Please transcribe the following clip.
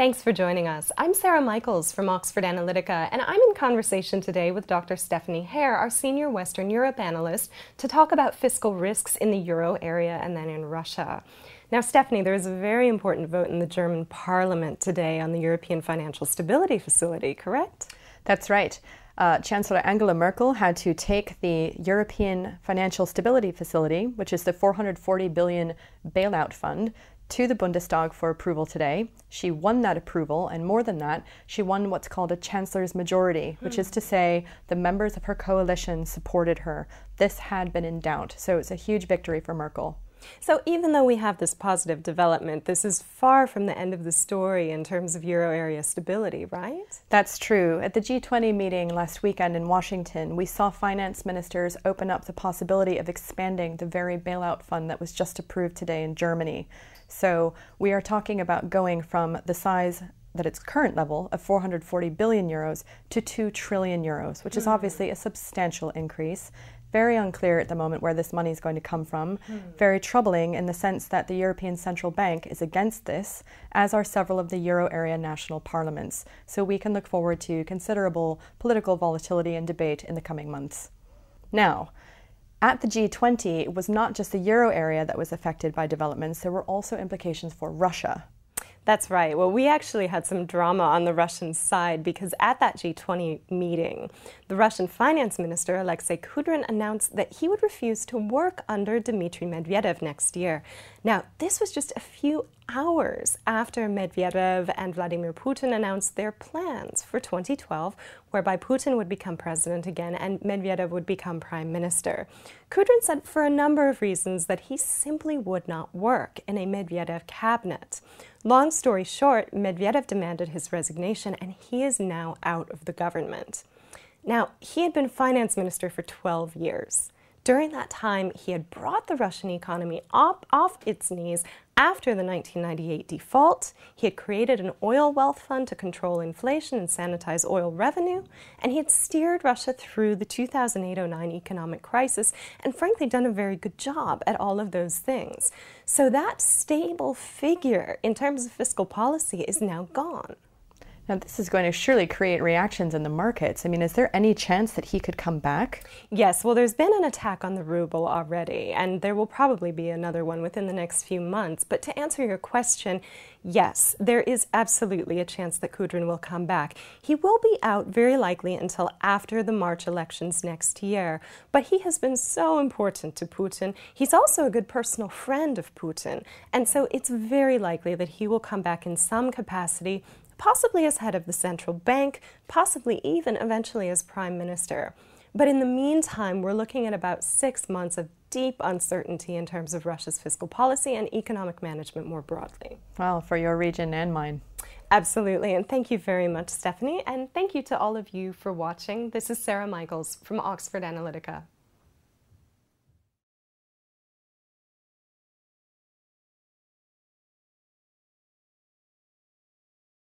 Thanks for joining us. I'm Sarah Michaels from Oxford Analytica, and I'm in conversation today with Dr. Stephanie Hare, our senior Western Europe analyst, to talk about fiscal risks in the euro area and then in Russia. Now, Stephanie, there is a very important vote in the German parliament today on the European Financial Stability Facility, correct? That's right. Uh, Chancellor Angela Merkel had to take the European Financial Stability Facility, which is the 440 billion bailout fund, to the Bundestag for approval today. She won that approval, and more than that, she won what's called a chancellor's majority, which is to say the members of her coalition supported her. This had been in doubt, so it's a huge victory for Merkel. So even though we have this positive development, this is far from the end of the story in terms of euro area stability, right? That's true. At the G20 meeting last weekend in Washington, we saw finance ministers open up the possibility of expanding the very bailout fund that was just approved today in Germany. So we are talking about going from the size that its current level of 440 billion euros to 2 trillion euros, which is hmm. obviously a substantial increase very unclear at the moment where this money is going to come from, mm. very troubling in the sense that the European Central Bank is against this, as are several of the euro area national parliaments. So we can look forward to considerable political volatility and debate in the coming months. Now, at the G20, it was not just the euro area that was affected by developments, there were also implications for Russia. That's right. Well, we actually had some drama on the Russian side because at that G20 meeting, the Russian finance minister, Alexei Kudrin, announced that he would refuse to work under Dmitry Medvedev next year. Now, this was just a few hours after Medvedev and Vladimir Putin announced their plans for 2012, whereby Putin would become president again and Medvedev would become prime minister. Kudrin said for a number of reasons that he simply would not work in a Medvedev cabinet. Long story short, Medvedev demanded his resignation and he is now out of the government. Now, he had been finance minister for 12 years. During that time, he had brought the Russian economy up off its knees after the 1998 default. He had created an oil wealth fund to control inflation and sanitize oil revenue, and he had steered Russia through the 2008-09 economic crisis and frankly done a very good job at all of those things. So that stable figure in terms of fiscal policy is now gone. Now, this is going to surely create reactions in the markets. I mean, is there any chance that he could come back? Yes, well, there's been an attack on the ruble already, and there will probably be another one within the next few months. But to answer your question, yes, there is absolutely a chance that Kudrin will come back. He will be out very likely until after the March elections next year, but he has been so important to Putin. He's also a good personal friend of Putin, and so it's very likely that he will come back in some capacity possibly as head of the central bank, possibly even eventually as prime minister. But in the meantime, we're looking at about six months of deep uncertainty in terms of Russia's fiscal policy and economic management more broadly. Well, for your region and mine. Absolutely. And thank you very much, Stephanie. And thank you to all of you for watching. This is Sarah Michaels from Oxford Analytica.